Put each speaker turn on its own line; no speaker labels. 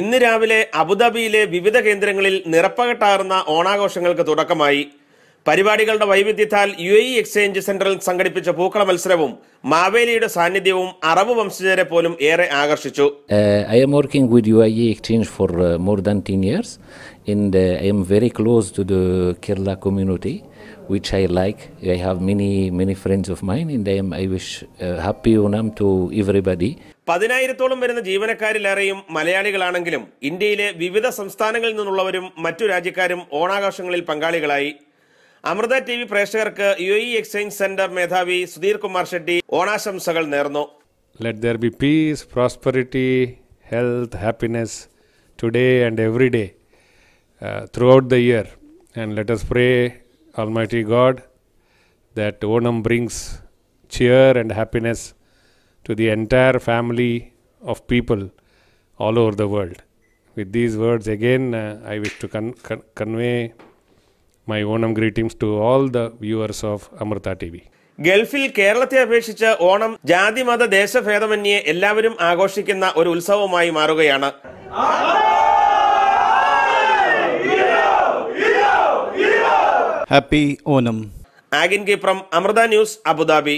ഇന്ന് രാവിലെ അബുദാബിയിലെ വിവിധ കേന്ദ്രങ്ങളിൽ നിറപ്പകട്ടാർന്ന ഓണാഘോഷങ്ങൾക്ക് തുടക്കമായി പരിപാടികളുടെ വൈവിധ്യത്താൽ യു എ എക്സ്ചേഞ്ച് സെന്ററിൽ സംഘടിപ്പിച്ച പൂക്കള മത്സരവും മാവേലിയുടെ സാന്നിധ്യവും അറബ് വംശജരെ പോലും ഏറെ ആകർഷിച്ചു
I'm working with U I exchange for more than ten years and uh, I am very close to the Kerala community, which I like. I have many many friends of mine, and I am I wish uh, happy Onam to everybody.
പതിനായിരത്തോളം വരുന്ന ജീവനക്കാരിലേറെയും മലയാളികളാണെങ്കിലും ഇന്ത്യയിലെ വിവിധ സംസ്ഥാനങ്ങളിൽ നിന്നുള്ളവരും മറ്റു രാജ്യക്കാരും ഓണാഘോഷങ്ങളിൽ പങ്കാളികളായി Amrita T V പ്രേക്ഷകർക്ക് യു ഇ എക്സ്ചേഞ്ച് സെന്റർ മേധാവി സുധീർ കുമാർ ഷെട്ടി ഓണാശംസകൾ നേർന്നു
let there be peace prosperity health happiness today and every day throughout the year and let us pray Almighty God that Onam brings cheer and happiness to the entire family of people all over the world. With these words, again, uh, I wish to convey my Onam greetings to all the viewers of Amrita T V
ഗൾഫിൽ കേരളത്തെ അപേക്ഷിച്ച് ഓണം ജാതി മത ദേശഭേദമന്യേ എല്ലാവരും ആഘോഷിക്കുന്ന ഒരു ഉത്സവമായി മാറുകയാണ്
ഹാപ്പി ഓണം
ആഗിൻ കിപ്രം അമൃത ന്യൂസ് അബുദാബി